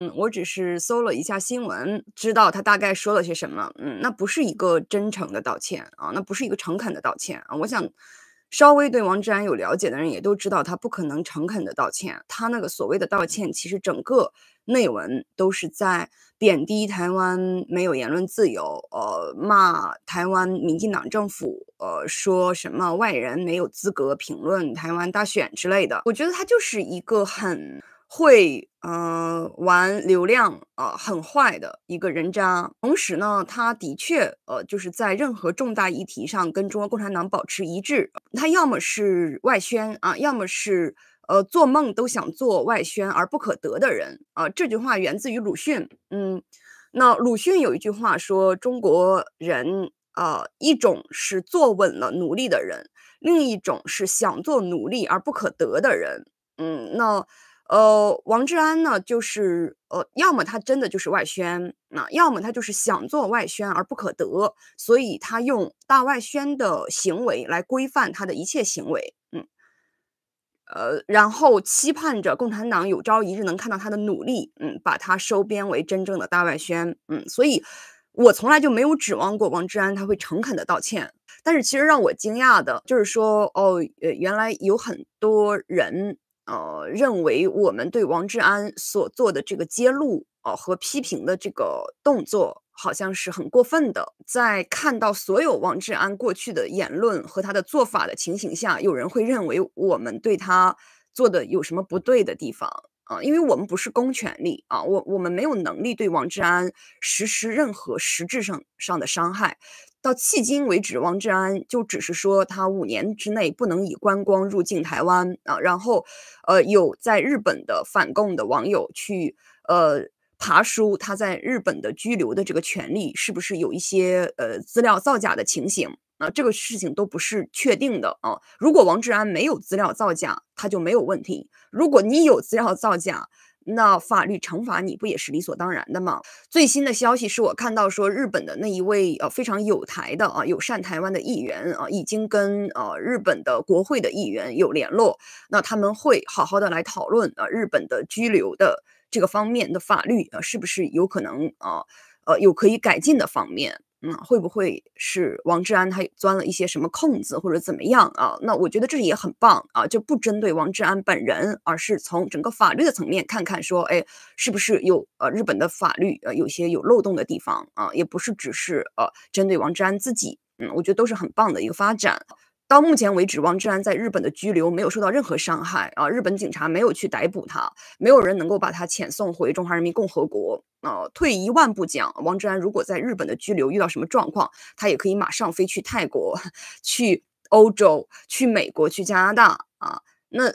嗯，我只是搜了一下新闻，知道他大概说了些什么。嗯，那不是一个真诚的道歉啊，那不是一个诚恳的道歉啊。我想，稍微对王志安有了解的人也都知道，他不可能诚恳的道歉。他那个所谓的道歉，其实整个内文都是在贬低台湾没有言论自由，呃，骂台湾民进党政府，呃，说什么外人没有资格评论台湾大选之类的。我觉得他就是一个很。会呃玩流量啊，很坏的一个人渣。同时呢，他的确呃就是在任何重大议题上跟中国共产党保持一致。他要么是外宣啊，要么是呃做梦都想做外宣而不可得的人啊。这句话源自于鲁迅。嗯，那鲁迅有一句话说：中国人啊，一种是坐稳了奴隶的人，另一种是想做奴隶而不可得的人。嗯，那。呃，王志安呢，就是呃，要么他真的就是外宣，那要么他就是想做外宣而不可得，所以他用大外宣的行为来规范他的一切行为，嗯，呃，然后期盼着共产党有朝一日能看到他的努力，嗯，把他收编为真正的大外宣，嗯，所以我从来就没有指望过王志安他会诚恳的道歉，但是其实让我惊讶的就是说，哦，呃，原来有很多人。呃，认为我们对王志安所做的这个揭露啊和批评的这个动作，好像是很过分的。在看到所有王志安过去的言论和他的做法的情形下，有人会认为我们对他做的有什么不对的地方啊？因为我们不是公权力啊，我我们没有能力对王志安实施任何实质上上的伤害。到迄今为止，王志安就只是说他五年之内不能以观光入境台湾啊，然后，呃，有在日本的反共的网友去呃爬书，他在日本的拘留的这个权利是不是有一些呃资料造假的情形？那这个事情都不是确定的啊。如果王志安没有资料造假，他就没有问题；如果你有资料造假，那法律惩罚你不也是理所当然的吗？最新的消息是我看到说，日本的那一位呃非常有台的啊友善台湾的议员啊，已经跟呃日本的国会的议员有联络，那他们会好好的来讨论啊日本的拘留的这个方面的法律啊，是不是有可能啊呃有可以改进的方面。嗯，会不会是王志安他钻了一些什么空子或者怎么样啊？那我觉得这也很棒啊，就不针对王志安本人，而是从整个法律的层面看看说，哎，是不是有呃日本的法律呃有些有漏洞的地方啊？也不是只是呃针对王志安自己，嗯，我觉得都是很棒的一个发展。到目前为止，王志安在日本的拘留没有受到任何伤害啊！日本警察没有去逮捕他，没有人能够把他遣送回中华人民共和国啊！退一万步讲，王志安如果在日本的拘留遇到什么状况，他也可以马上飞去泰国、去欧洲、去美国、去加拿大啊！那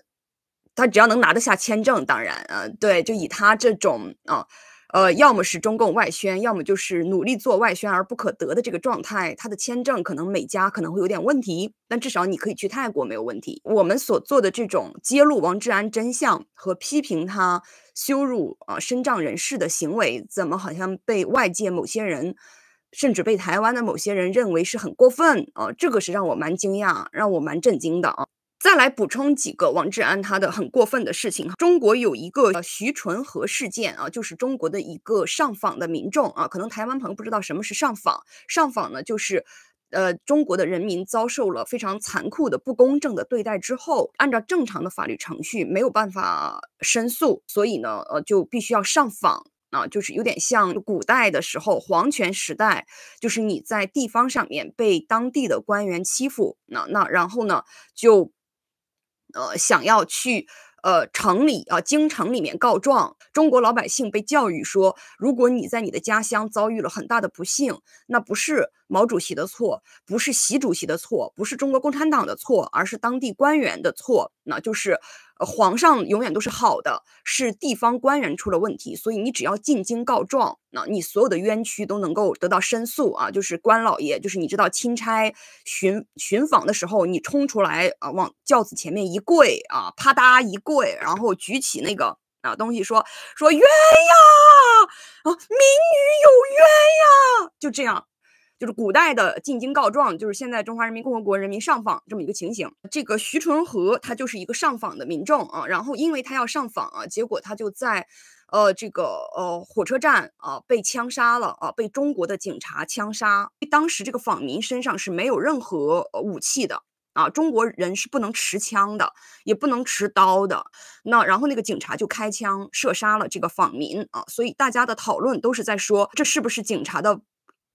他只要能拿得下签证，当然，呃，对，就以他这种啊。呃，要么是中共外宣，要么就是努力做外宣而不可得的这个状态。他的签证可能每家可能会有点问题，但至少你可以去泰国没有问题。我们所做的这种揭露王志安真相和批评他羞辱啊身障人士的行为，怎么好像被外界某些人，甚至被台湾的某些人认为是很过分啊？这个是让我蛮惊讶，让我蛮震惊的啊。再来补充几个王志安他的很过分的事情。中国有一个徐纯和事件啊，就是中国的一个上访的民众啊，可能台湾朋友不知道什么是上访。上访呢，就是，呃，中国的人民遭受了非常残酷的不公正的对待之后，按照正常的法律程序没有办法申诉，所以呢，呃，就必须要上访啊，就是有点像古代的时候皇权时代，就是你在地方上面被当地的官员欺负，那那然后呢就。呃，想要去呃城里啊，京城里面告状。中国老百姓被教育说，如果你在你的家乡遭遇了很大的不幸，那不是。毛主席的错不是习主席的错，不是中国共产党的错，而是当地官员的错。那就是皇上永远都是好的，是地方官员出了问题。所以你只要进京告状，那你所有的冤屈都能够得到申诉啊！就是官老爷，就是你知道钦差巡巡访的时候，你冲出来啊，往轿子前面一跪啊，啪嗒一跪，然后举起那个啊东西说说冤呀啊，民女有冤呀，就这样。就是古代的进京告状，就是现在中华人民共和国人民上访这么一个情形。这个徐纯合他就是一个上访的民众啊，然后因为他要上访啊，结果他就在，呃，这个呃火车站啊被枪杀了啊，被中国的警察枪杀。当时这个访民身上是没有任何武器的啊，中国人是不能持枪的，也不能持刀的。那然后那个警察就开枪射杀了这个访民啊，所以大家的讨论都是在说这是不是警察的。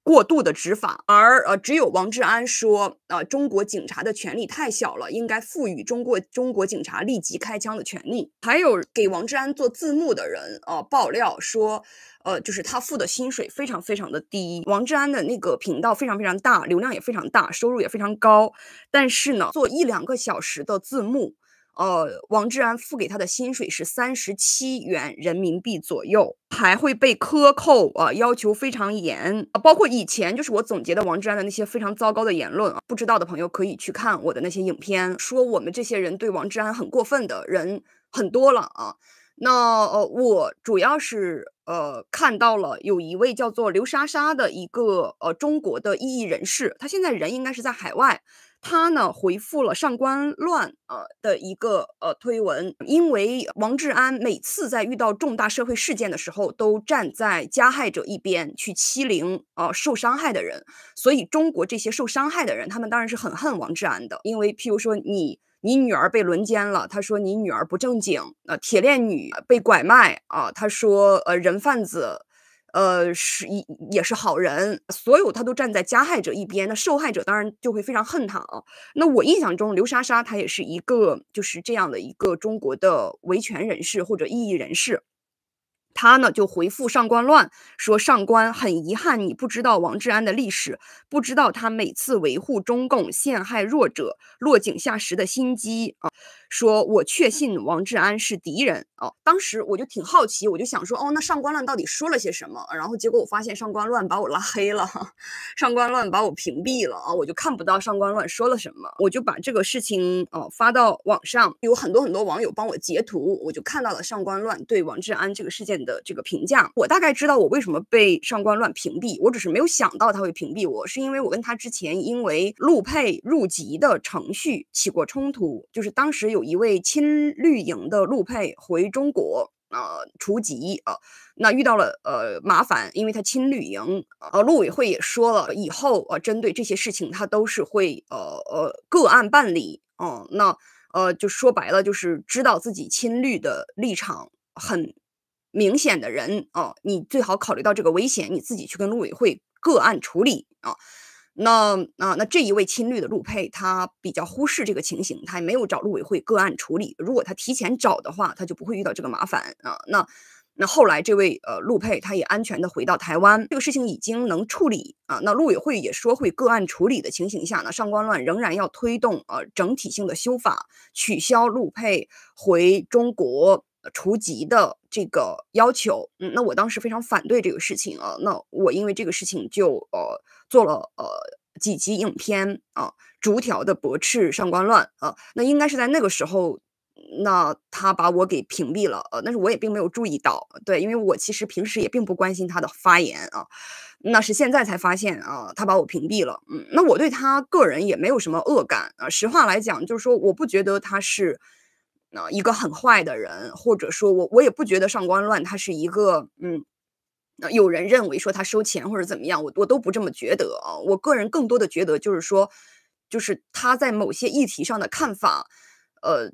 过度的执法，而呃，只有王志安说，呃，中国警察的权力太小了，应该赋予中国中国警察立即开枪的权利。还有给王志安做字幕的人呃，爆料说，呃，就是他付的薪水非常非常的低。王志安的那个频道非常非常大，流量也非常大，收入也非常高，但是呢，做一两个小时的字幕。呃，王志安付给他的薪水是三十七元人民币左右，还会被克扣啊，要求非常严啊。包括以前就是我总结的王志安的那些非常糟糕的言论啊，不知道的朋友可以去看我的那些影片。说我们这些人对王志安很过分的人很多了啊。那呃，我主要是呃看到了有一位叫做刘莎莎的一个呃中国的异议人士，他现在人应该是在海外。他呢回复了上官乱呃的一个呃推文，因为王志安每次在遇到重大社会事件的时候，都站在加害者一边去欺凌呃受伤害的人，所以中国这些受伤害的人，他们当然是很恨王志安的，因为譬如说你你女儿被轮奸了，他说你女儿不正经呃，铁链女被拐卖啊，他说呃人贩子。呃，是一也是好人，所有他都站在加害者一边，那受害者当然就会非常恨他啊。那我印象中刘莎莎她也是一个就是这样的一个中国的维权人士或者异议人士，他呢就回复上官乱说上官很遗憾你不知道王志安的历史，不知道他每次维护中共陷害弱者落井下石的心机啊。说我确信王志安是敌人哦，当时我就挺好奇，我就想说，哦，那上官乱到底说了些什么？然后结果我发现上官乱把我拉黑了，上官乱把我屏蔽了啊，我就看不到上官乱说了什么。我就把这个事情哦发到网上，有很多很多网友帮我截图，我就看到了上官乱对王志安这个事件的这个评价。我大概知道我为什么被上官乱屏蔽，我只是没有想到他会屏蔽我，是因为我跟他之前因为录配入籍的程序起过冲突，就是当时有。有一位亲绿营的陆配回中国啊，除籍啊，那遇到了呃麻烦，因为他亲绿营呃，陆委会也说了，以后呃针对这些事情，他都是会呃呃个案办理啊，那呃就说白了，就是知道自己亲绿的立场很明显的人啊，你最好考虑到这个危险，你自己去跟陆委会个案处理啊。那啊，那这一位侵绿的陆佩，他比较忽视这个情形，他也没有找路委会个案处理。如果他提前找的话，他就不会遇到这个麻烦啊。那那后来这位呃陆佩，他也安全的回到台湾，这个事情已经能处理啊。那路委会也说会个案处理的情形下呢，上官乱仍然要推动呃整体性的修法，取消陆佩回中国。除籍的这个要求，嗯，那我当时非常反对这个事情啊。那我因为这个事情就呃做了呃几集影片啊，逐条的驳斥上官乱啊。那应该是在那个时候，那他把我给屏蔽了呃，但是我也并没有注意到，对，因为我其实平时也并不关心他的发言啊。那是现在才发现啊，他把我屏蔽了。嗯，那我对他个人也没有什么恶感啊。实话来讲，就是说我不觉得他是。呃，一个很坏的人，或者说我我也不觉得上官乱他是一个，嗯，有人认为说他收钱或者怎么样，我我都不这么觉得啊。我个人更多的觉得就是说，就是他在某些议题上的看法，呃。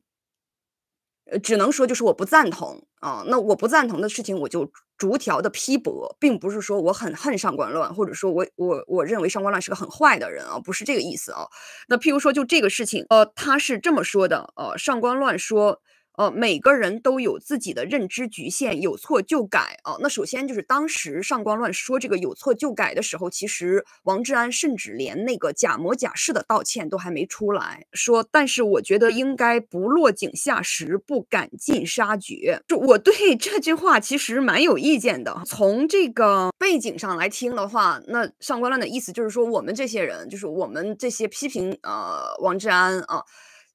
呃，只能说就是我不赞同啊。那我不赞同的事情，我就逐条的批驳，并不是说我很恨上官乱，或者说我我我认为上官乱是个很坏的人啊，不是这个意思啊。那譬如说就这个事情，呃，他是这么说的，呃，上官乱说。呃，每个人都有自己的认知局限，有错就改啊。那首先就是当时上官乱说这个有错就改的时候，其实王志安甚至连那个假模假式的道歉都还没出来说。但是我觉得应该不落井下石，不赶尽杀绝。就我对 这句话其实蛮有意见的。从这个背景上来听的话，那上官乱的意思就是说，我们这些人，就是我们这些批评呃王志安啊。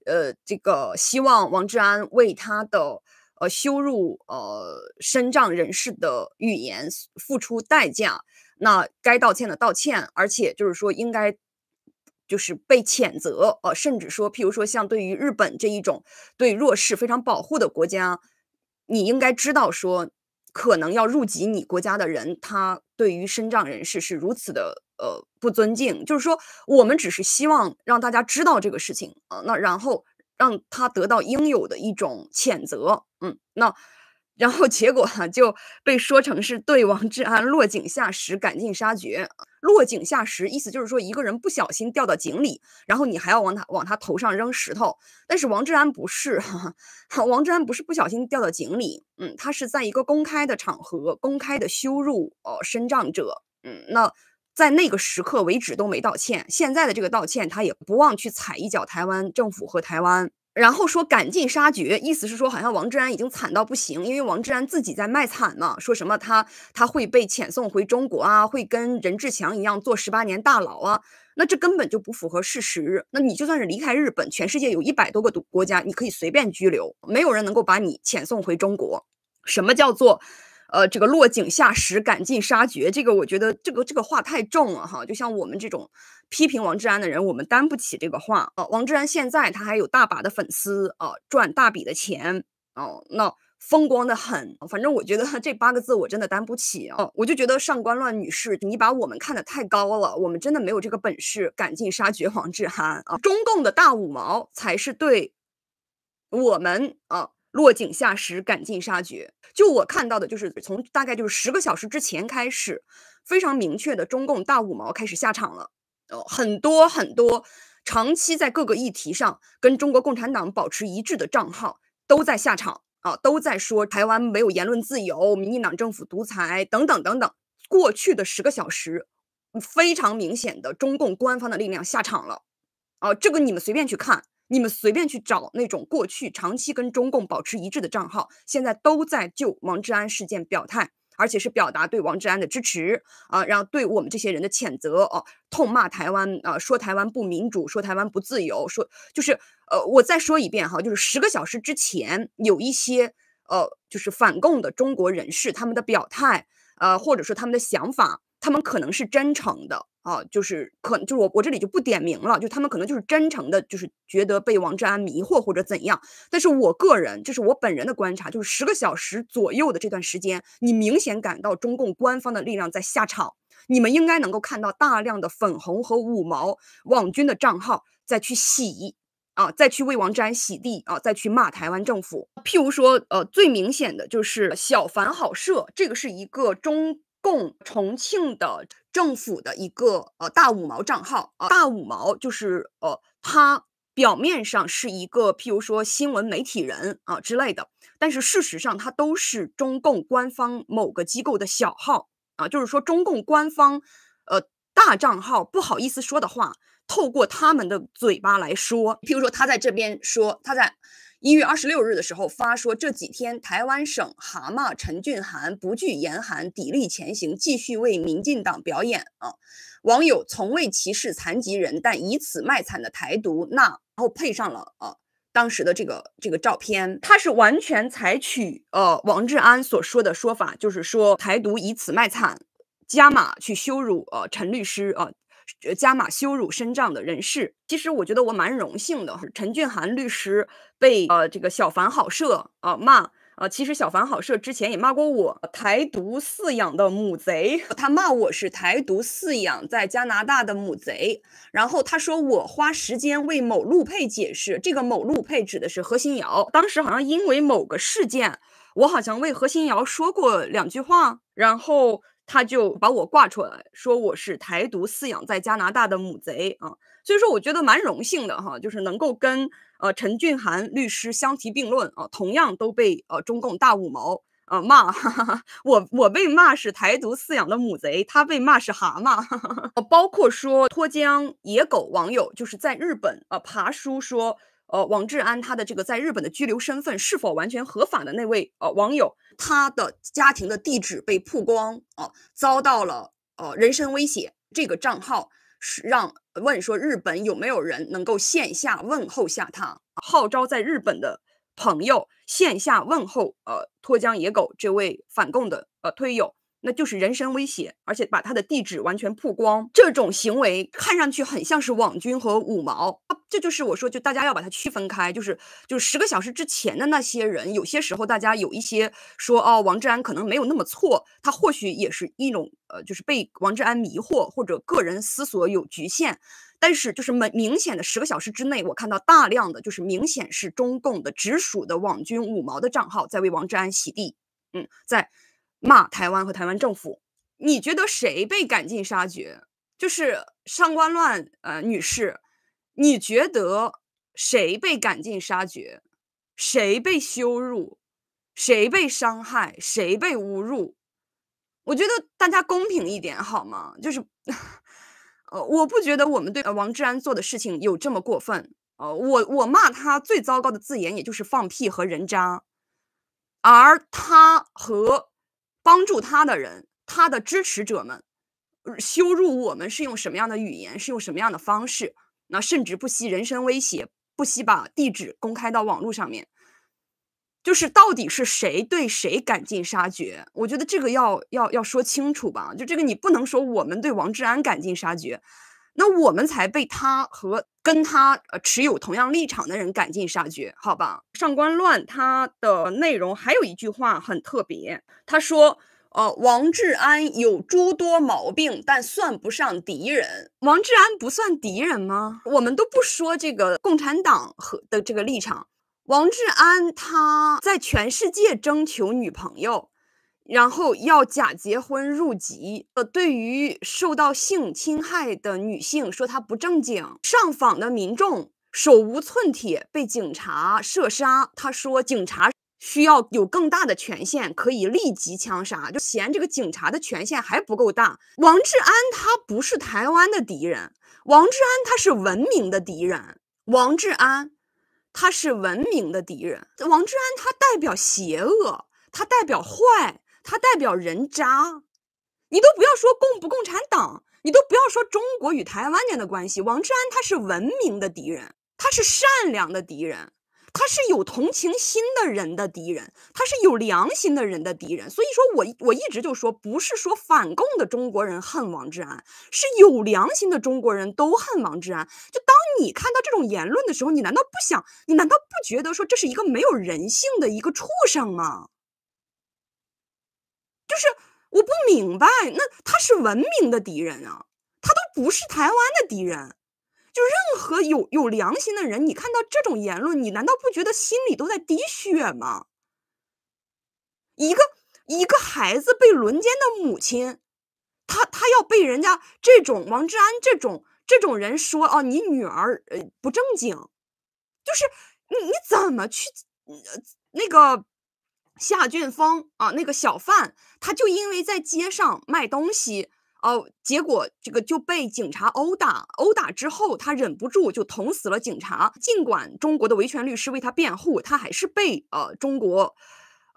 呃，这个希望王志安为他的呃羞辱呃身障人士的语言付出代价，那该道歉的道歉，而且就是说应该就是被谴责，呃，甚至说譬如说像对于日本这一种对弱势非常保护的国家，你应该知道说可能要入籍你国家的人，他对于身障人士是如此的。呃，不尊敬，就是说，我们只是希望让大家知道这个事情啊，那然后让他得到应有的一种谴责，嗯，那然后结果哈就被说成是对王志安落井下石，赶尽杀绝。落井下石意思就是说，一个人不小心掉到井里，然后你还要往他往他头上扔石头。但是王志安不是，哈、王志安不是不小心掉到井里，嗯，他是在一个公开的场合，公开的羞辱哦，伸张者，嗯，那。在那个时刻为止都没道歉，现在的这个道歉他也不忘去踩一脚台湾政府和台湾，然后说赶尽杀绝，意思是说好像王志安已经惨到不行，因为王志安自己在卖惨嘛，说什么他他会被遣送回中国啊，会跟任志强一样坐十八年大牢啊，那这根本就不符合事实。那你就算是离开日本，全世界有一百多个国家，你可以随便拘留，没有人能够把你遣送回中国。什么叫做？呃，这个落井下石、赶尽杀绝，这个我觉得这个这个话太重了哈。就像我们这种批评王志安的人，我们担不起这个话啊。王志安现在他还有大把的粉丝啊，赚大笔的钱哦，那风光的很。反正我觉得这八个字我真的担不起哦，我就觉得上官乱女士，你把我们看得太高了，我们真的没有这个本事赶尽杀绝王志安啊。中共的大五毛才是对，我们啊落井下石、赶尽杀绝。就我看到的，就是从大概就是十个小时之前开始，非常明确的中共大五毛开始下场了。呃，很多很多长期在各个议题上跟中国共产党保持一致的账号都在下场啊，都在说台湾没有言论自由，民进党政府独裁等等等等。过去的十个小时，非常明显的中共官方的力量下场了。哦，这个你们随便去看。你们随便去找那种过去长期跟中共保持一致的账号，现在都在就王志安事件表态，而且是表达对王志安的支持啊，然后对我们这些人的谴责哦，痛骂台湾啊，说台湾不民主，说台湾不自由，说就是呃，我再说一遍哈，就是十个小时之前有一些呃，就是反共的中国人士他们的表态，呃，或者说他们的想法。他们可能是真诚的啊，就是可能就是我我这里就不点名了，就他们可能就是真诚的，就是觉得被王志安迷惑或者怎样。但是我个人，这是我本人的观察，就是十个小时左右的这段时间，你明显感到中共官方的力量在下场。你们应该能够看到大量的粉红和五毛网军的账号再去洗啊，再去为王志安洗地啊，再去骂台湾政府。譬如说，呃，最明显的就是小凡好社，这个是一个中。供重庆的政府的一个呃大五毛账号啊，大五毛就是呃，他表面上是一个譬如说新闻媒体人啊之类的，但是事实上他都是中共官方某个机构的小号啊，就是说中共官方呃大账号不好意思说的话，透过他们的嘴巴来说，譬如说他在这边说，他在。一月二十六日的时候发说，这几天台湾省蛤蟆陈俊涵不惧严寒，砥砺前行，继续为民进党表演啊！网友从未歧视残疾人，但以此卖惨的台独那，然后配上了啊当时的这个这个照片，他是完全采取呃王志安所说的说法，就是说台独以此卖惨，加码去羞辱呃陈律师啊。加码羞辱身障的人士，其实我觉得我蛮荣幸的。陈俊涵律师被呃这个小凡好社啊骂啊，其实小凡好社之前也骂过我“台独饲养的母贼”，他骂我是“台独饲养在加拿大的母贼”，然后他说我花时间为某路配解释，这个某路配指的是何心瑶。当时好像因为某个事件，我好像为何心瑶说过两句话，然后。他就把我挂出来，说我是台独饲养在加拿大的母贼啊，所以说我觉得蛮荣幸的哈，就是能够跟呃陈俊涵律师相提并论啊，同样都被呃中共大五毛啊骂，哈哈我我被骂是台独饲养的母贼，他被骂是蛤蟆，哈 哈包括说脱缰野狗网友就是在日本呃爬书说。呃，王志安他的这个在日本的居留身份是否完全合法的那位呃网友，他的家庭的地址被曝光啊，遭到了呃人身威胁。这个账号是让问说日本有没有人能够线下问候下他，号召在日本的朋友线下问候呃脱缰野狗这位反共的呃推友。那就是人身威胁，而且把他的地址完全曝光，这种行为看上去很像是网军和五毛。这就是我说，就大家要把它区分开，就是就是十个小时之前的那些人，有些时候大家有一些说哦，王志安可能没有那么错，他或许也是一种呃，就是被王志安迷惑或者个人思索有局限。但是就是明明显的十个小时之内，我看到大量的就是明显是中共的直属的网军五毛的账号在为王志安洗地，嗯，在。骂台湾和台湾政府，你觉得谁被赶尽杀绝？就是上官乱呃女士，你觉得谁被赶尽杀绝？谁被羞辱？谁被伤害？谁被侮辱？我觉得大家公平一点好吗？就是，呃，我不觉得我们对王志安做的事情有这么过分。呃，我我骂他最糟糕的字眼也就是放屁和人渣，而他和。帮助他的人，他的支持者们羞辱我们是用什么样的语言，是用什么样的方式？那甚至不惜人身威胁，不惜把地址公开到网络上面，就是到底是谁对谁赶尽杀绝？我觉得这个要要要说清楚吧，就这个你不能说我们对王志安赶尽杀绝。那我们才被他和跟他呃持有同样立场的人赶尽杀绝，好吧？上官乱他的内容还有一句话很特别，他说：呃，王志安有诸多毛病，但算不上敌人。王志安不算敌人吗？我们都不说这个共产党和的这个立场。王志安他在全世界征求女朋友。然后要假结婚入籍。呃，对于受到性侵害的女性说她不正经，上访的民众手无寸铁被警察射杀。他说警察需要有更大的权限，可以立即枪杀。就嫌这个警察的权限还不够大。王志安他不是台湾的敌人，王志安他是文明的敌人。王志安，他是文明的敌人。王志安他代表邪恶，他代表坏。他代表人渣，你都不要说共不共产党，你都不要说中国与台湾间的关系。王志安他是文明的敌人，他是善良的敌人，他是有同情心的人的敌人，他是有良心的人的敌人。所以说我我一直就说，不是说反共的中国人恨王志安，是有良心的中国人都恨王志安。就当你看到这种言论的时候，你难道不想？你难道不觉得说这是一个没有人性的一个畜生吗？是，我不明白，那他是文明的敌人啊，他都不是台湾的敌人，就任何有有良心的人，你看到这种言论，你难道不觉得心里都在滴血吗？一个一个孩子被轮奸的母亲，他他要被人家这种王志安这种这种人说啊，你女儿呃不正经，就是你你怎么去那个？夏俊峰啊，那个小贩，他就因为在街上卖东西，哦，结果这个就被警察殴打，殴打之后他忍不住就捅死了警察。尽管中国的维权律师为他辩护，他还是被呃中国，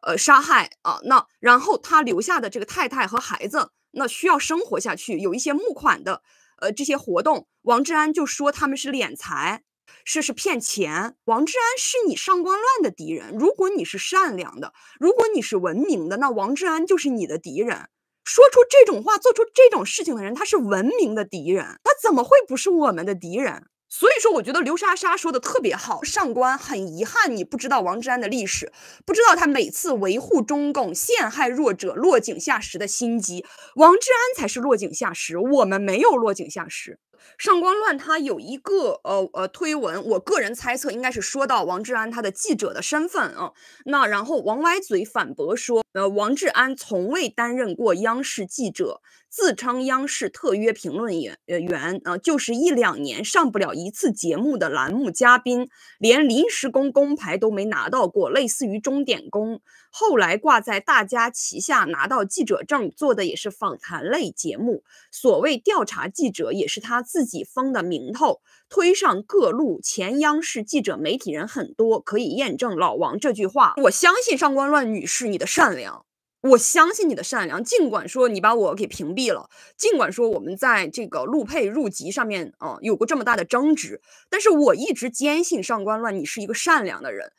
呃杀害啊。那然后他留下的这个太太和孩子，那需要生活下去，有一些募款的，呃这些活动，王志安就说他们是敛财。这是骗钱。王志安是你上官乱的敌人。如果你是善良的，如果你是文明的，那王志安就是你的敌人。说出这种话、做出这种事情的人，他是文明的敌人，他怎么会不是我们的敌人？所以说，我觉得刘莎莎说的特别好。上官，很遗憾你不知道王志安的历史，不知道他每次维护中共、陷害弱者、落井下石的心机。王志安才是落井下石，我们没有落井下石。上官乱他有一个呃呃推文，我个人猜测应该是说到王志安他的记者的身份啊，那然后王歪嘴反驳说，呃王志安从未担任过央视记者，自称央视特约评论员呃员啊，就是一两年上不了一次节目的栏目嘉宾，连临时工工牌都没拿到过，类似于钟点工。后来挂在大家旗下，拿到记者证，做的也是访谈类节目。所谓调查记者，也是他自己封的名头，推上各路前央视记者、媒体人很多，可以验证老王这句话。我相信上官乱女士你的善良，我相信你的善良。尽管说你把我给屏蔽了，尽管说我们在这个陆配入籍上面啊有过这么大的争执，但是我一直坚信上官乱，你是一个善良的人。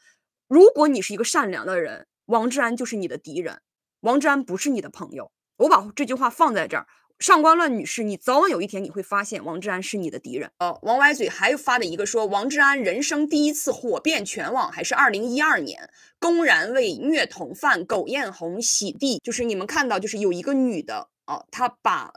如果你是一个善良的人。王志安就是你的敌人，王志安不是你的朋友。我把这句话放在这儿，上官乱女士，你早晚有一天你会发现王志安是你的敌人。呃，王歪嘴还发了一个说，王志安人生第一次火遍全网，还是二零一二年，公然为虐童犯苟艳红洗地。就是你们看到，就是有一个女的啊，她把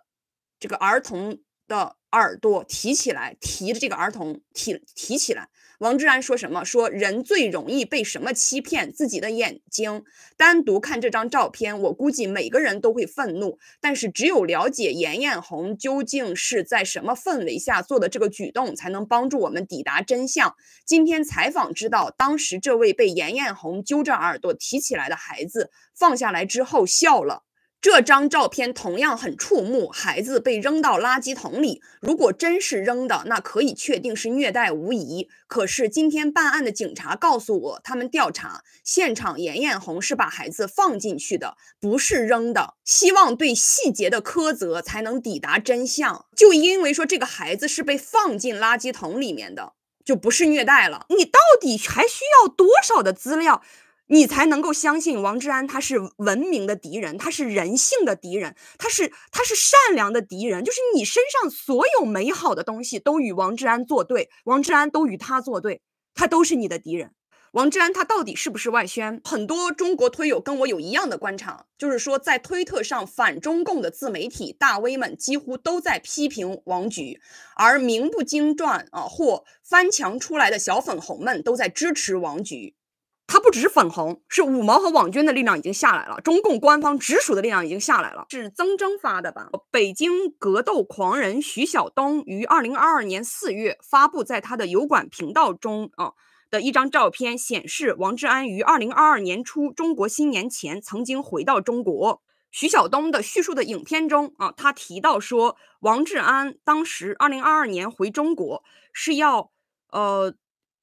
这个儿童的耳朵提起来，提着这个儿童提提起来。王志安说什么？说人最容易被什么欺骗？自己的眼睛。单独看这张照片，我估计每个人都会愤怒。但是，只有了解严艳红究竟是在什么氛围下做的这个举动，才能帮助我们抵达真相。今天采访知道，当时这位被严艳红揪着耳朵提起来的孩子，放下来之后笑了。这张照片同样很触目，孩子被扔到垃圾桶里。如果真是扔的，那可以确定是虐待无疑。可是今天办案的警察告诉我，他们调查现场，严艳红是把孩子放进去的，不是扔的。希望对细节的苛责才能抵达真相。就因为说这个孩子是被放进垃圾桶里面的，就不是虐待了？你到底还需要多少的资料？你才能够相信王志安他是文明的敌人，他是人性的敌人，他是他是善良的敌人。就是你身上所有美好的东西都与王志安作对，王志安都与他作对，他都是你的敌人。王志安他到底是不是外宣？很多中国推友跟我有一样的观察，就是说在推特上反中共的自媒体大 V 们几乎都在批评王菊，而名不经传啊或翻墙出来的小粉红们都在支持王菊。它不只是粉红，是五毛和网军的力量已经下来了，中共官方直属的力量已经下来了。是曾征发的吧？北京格斗狂人徐晓东于二零二二年四月发布在他的油管频道中啊的一张照片显示，王志安于二零二二年初中国新年前曾经回到中国。徐晓东的叙述的影片中啊，他提到说，王志安当时二零二二年回中国是要呃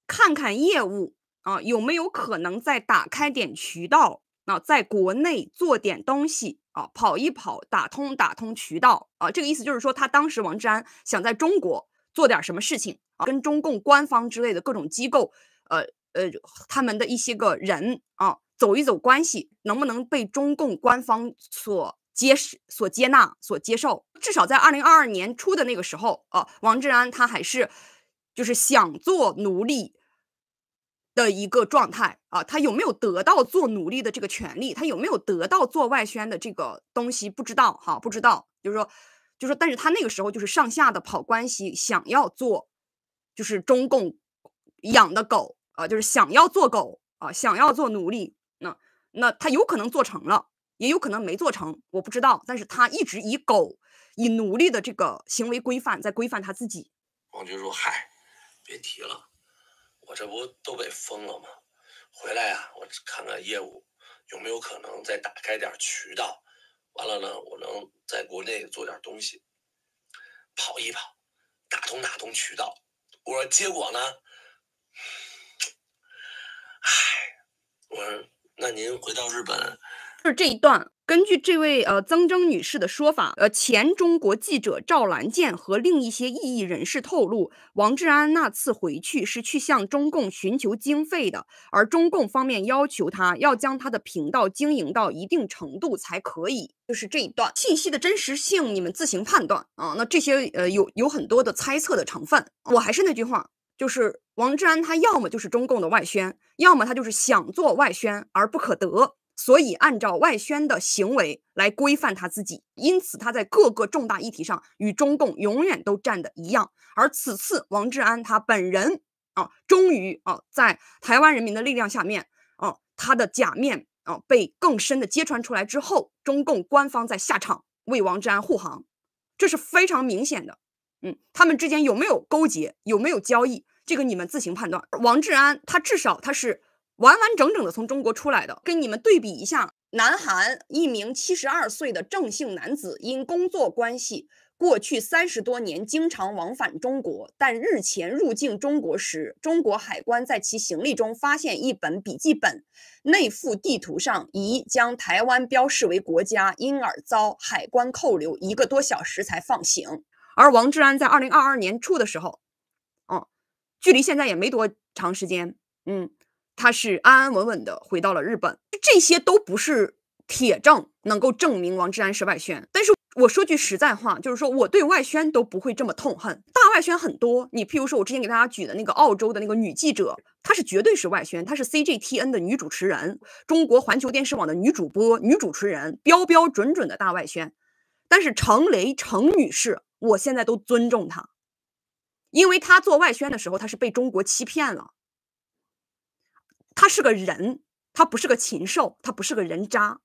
看看业务。啊，有没有可能再打开点渠道？啊，在国内做点东西啊，跑一跑，打通打通渠道啊。这个意思就是说，他当时王志安想在中国做点什么事情啊，跟中共官方之类的各种机构，呃呃，他们的一些个人啊，走一走关系，能不能被中共官方所接受、所接纳、所接受？至少在二零二二年初的那个时候，啊，王志安他还是就是想做奴隶，的一个状态啊，他有没有得到做奴隶的这个权利？他有没有得到做外宣的这个东西？不知道哈，不知道。就是说，就是说，但是他那个时候就是上下的跑关系，想要做，就是中共养的狗啊，就是想要做狗啊，想要做奴隶。那那他有可能做成了，也有可能没做成，我不知道。但是他一直以狗，以奴隶的这个行为规范在规范他自己。王军说：“嗨，别提了。”这不都被封了吗？回来啊，我看看业务有没有可能再打开点渠道。完了呢，我能在国内做点东西，跑一跑，打通打通渠道。我说结果呢？唉，我说那您回到日本，就是这一段。根据这位呃曾铮女士的说法，呃前中国记者赵兰健和另一些异议人士透露，王志安那次回去是去向中共寻求经费的，而中共方面要求他要将他的频道经营到一定程度才可以。就是这一段信息的真实性，你们自行判断啊。那这些呃有有很多的猜测的成分。我还是那句话，就是王志安他要么就是中共的外宣，要么他就是想做外宣而不可得。所以，按照外宣的行为来规范他自己，因此他在各个重大议题上与中共永远都站的一样。而此次王志安他本人啊，终于啊，在台湾人民的力量下面，啊，他的假面啊被更深的揭穿出来之后，中共官方在下场为王志安护航，这是非常明显的。嗯，他们之间有没有勾结，有没有交易，这个你们自行判断。王志安他至少他是。完完整整的从中国出来的，跟你们对比一下。南韩一名七十二岁的郑姓男子，因工作关系，过去三十多年经常往返中国，但日前入境中国时，中国海关在其行李中发现一本笔记本，内附地图上已将台湾标示为国家，因而遭海关扣留一个多小时才放行。而王志安在二零二二年初的时候，嗯，距离现在也没多长时间，嗯。他是安安稳稳的回到了日本，这些都不是铁证能够证明王志安是外宣。但是我说句实在话，就是说我对外宣都不会这么痛恨。大外宣很多，你譬如说我之前给大家举的那个澳洲的那个女记者，她是绝对是外宣，她是 CGTN 的女主持人，中国环球电视网的女主播、女主持人，标标准准的大外宣。但是程雷程女士，我现在都尊重她，因为她做外宣的时候，她是被中国欺骗了。他是个人，他不是个禽兽，他不是个人渣。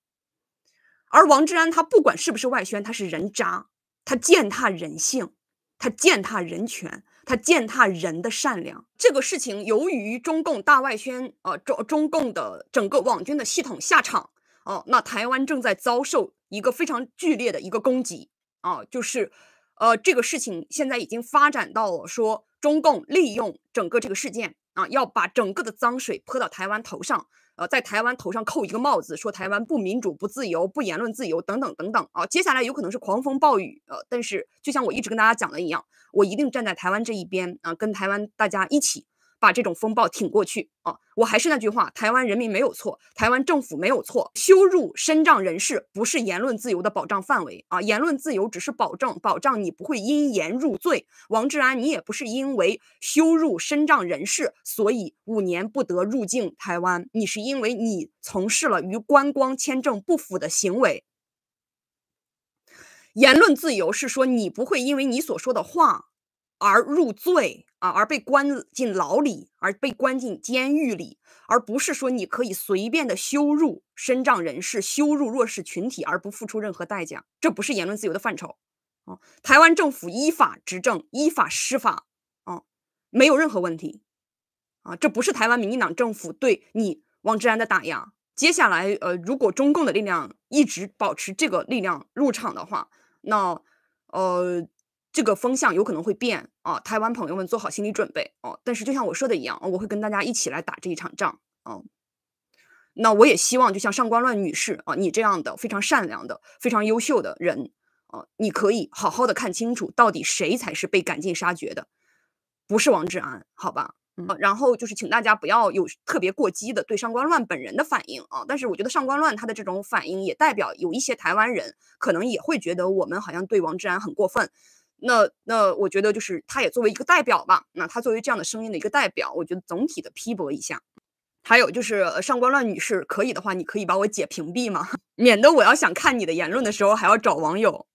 而王志安，他不管是不是外宣，他是人渣，他践踏人性，他践踏人权，他践踏人的善良。这个事情由于中共大外宣，呃，中中共的整个网军的系统下场，哦，那台湾正在遭受一个非常剧烈的一个攻击，啊，就是，呃，这个事情现在已经发展到了说，中共利用整个这个事件。啊，要把整个的脏水泼到台湾头上，呃，在台湾头上扣一个帽子，说台湾不民主、不自由、不言论自由等等等等啊，接下来有可能是狂风暴雨，呃，但是就像我一直跟大家讲的一样，我一定站在台湾这一边啊，跟台湾大家一起。把这种风暴挺过去啊！我还是那句话，台湾人民没有错，台湾政府没有错。羞辱身障人士不是言论自由的保障范围啊！言论自由只是保证，保障你不会因言入罪。王志安，你也不是因为羞辱身障人士，所以五年不得入境台湾。你是因为你从事了与观光签证不符的行为。言论自由是说你不会因为你所说的话而入罪。啊，而被关进牢里，而被关进监狱里，而不是说你可以随便的羞辱身障人士、羞辱弱势群体而不付出任何代价，这不是言论自由的范畴。啊，台湾政府依法执政、依法施法，啊，没有任何问题。啊，这不是台湾民进党政府对你王志安的打压。接下来，呃，如果中共的力量一直保持这个力量入场的话，那，呃。这个风向有可能会变啊，台湾朋友们做好心理准备哦。但是就像我说的一样，我会跟大家一起来打这一场仗啊。那我也希望，就像上官乱女士啊，你这样的非常善良的、非常优秀的人啊，你可以好好的看清楚，到底谁才是被赶尽杀绝的，不是王志安，好吧？然后就是请大家不要有特别过激的对上官乱本人的反应啊。但是我觉得上官乱他的这种反应也代表有一些台湾人可能也会觉得我们好像对王志安很过分。那那我觉得就是她也作为一个代表吧，那她作为这样的声音的一个代表，我觉得总体的批驳一下。还有就是上官乱女士，可以的话，你可以把我解屏蔽吗？免得我要想看你的言论的时候还要找网友。